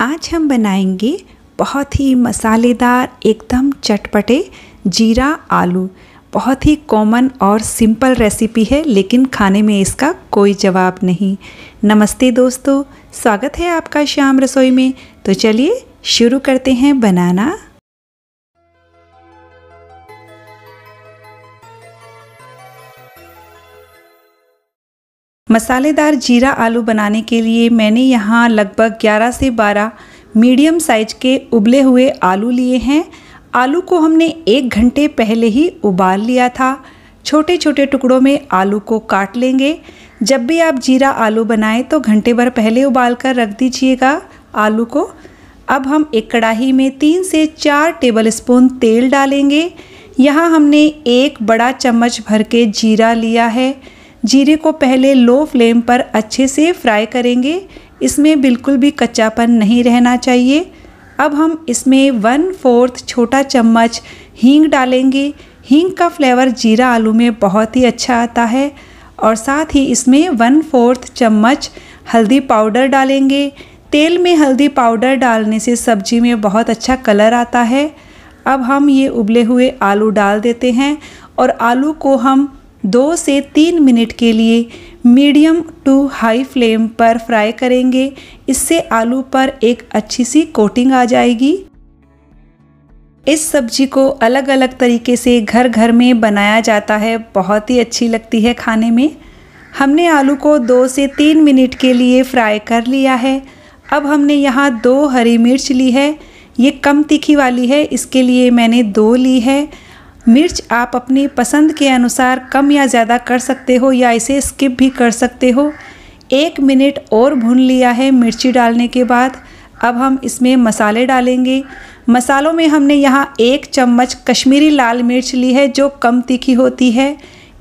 आज हम बनाएंगे बहुत ही मसालेदार एकदम चटपटे जीरा आलू बहुत ही कॉमन और सिंपल रेसिपी है लेकिन खाने में इसका कोई जवाब नहीं नमस्ते दोस्तों स्वागत है आपका श्याम रसोई में तो चलिए शुरू करते हैं बनाना मसालेदार जीरा आलू बनाने के लिए मैंने यहाँ लगभग 11 से 12 मीडियम साइज के उबले हुए आलू लिए हैं आलू को हमने एक घंटे पहले ही उबाल लिया था छोटे छोटे टुकड़ों में आलू को काट लेंगे जब भी आप जीरा आलू बनाएं तो घंटे भर पहले उबाल कर रख दीजिएगा आलू को अब हम एक कढ़ाही में तीन से चार टेबल स्पून तेल डालेंगे यहाँ हमने एक बड़ा चम्मच भर के जीरा लिया है जीरे को पहले लो फ्लेम पर अच्छे से फ्राई करेंगे इसमें बिल्कुल भी कच्चापन नहीं रहना चाहिए अब हम इसमें वन फोर्थ छोटा चम्मच हींग डालेंगे हींग का फ्लेवर जीरा आलू में बहुत ही अच्छा आता है और साथ ही इसमें वन फोर्थ चम्मच हल्दी पाउडर डालेंगे तेल में हल्दी पाउडर डालने से सब्जी में बहुत अच्छा कलर आता है अब हम ये उबले हुए आलू डाल देते हैं और आलू को हम दो से तीन मिनट के लिए मीडियम टू हाई फ्लेम पर फ्राई करेंगे इससे आलू पर एक अच्छी सी कोटिंग आ जाएगी इस सब्जी को अलग अलग तरीके से घर घर में बनाया जाता है बहुत ही अच्छी लगती है खाने में हमने आलू को दो से तीन मिनट के लिए फ्राई कर लिया है अब हमने यहाँ दो हरी मिर्च ली है ये कम तीखी वाली है इसके लिए मैंने दो ली है मिर्च आप अपनी पसंद के अनुसार कम या ज़्यादा कर सकते हो या इसे स्किप भी कर सकते हो एक मिनट और भून लिया है मिर्ची डालने के बाद अब हम इसमें मसाले डालेंगे मसालों में हमने यहाँ एक चम्मच कश्मीरी लाल मिर्च ली है जो कम तीखी होती है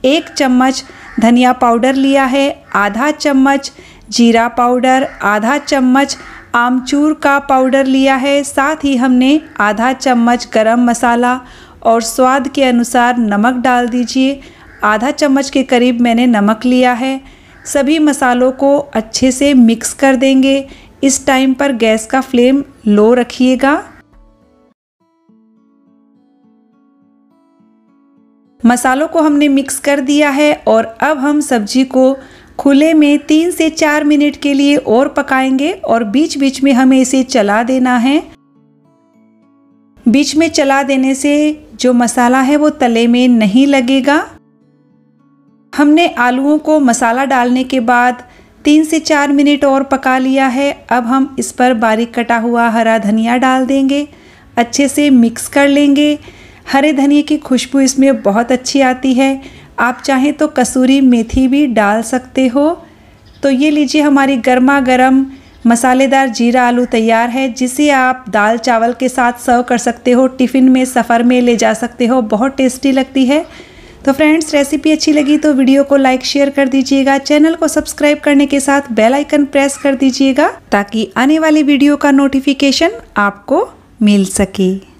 एक चम्मच धनिया पाउडर लिया है आधा चम्मच जीरा पाउडर आधा चम्मच आमचूर का पाउडर लिया है साथ ही हमने आधा चम्मच गरम मसाला और स्वाद के अनुसार नमक डाल दीजिए आधा चम्मच के करीब मैंने नमक लिया है सभी मसालों को अच्छे से मिक्स कर देंगे इस टाइम पर गैस का फ्लेम लो रखिएगा मसालों को हमने मिक्स कर दिया है और अब हम सब्जी को खुले में तीन से चार मिनट के लिए और पकाएंगे और बीच बीच में हमें इसे चला देना है बीच में चला देने से जो मसाला है वो तले में नहीं लगेगा हमने आलूओं को मसाला डालने के बाद तीन से चार मिनट और पका लिया है अब हम इस पर बारीक कटा हुआ हरा धनिया डाल देंगे अच्छे से मिक्स कर लेंगे हरे धनिए की खुशबू इसमें बहुत अच्छी आती है आप चाहें तो कसूरी मेथी भी डाल सकते हो तो ये लीजिए हमारी गर्मा गर्म मसालेदार जीरा आलू तैयार है जिसे आप दाल चावल के साथ सर्व कर सकते हो टिफ़िन में सफ़र में ले जा सकते हो बहुत टेस्टी लगती है तो फ्रेंड्स रेसिपी अच्छी लगी तो वीडियो को लाइक शेयर कर दीजिएगा चैनल को सब्सक्राइब करने के साथ बेल आइकन प्रेस कर दीजिएगा ताकि आने वाली वीडियो का नोटिफिकेशन आपको मिल सके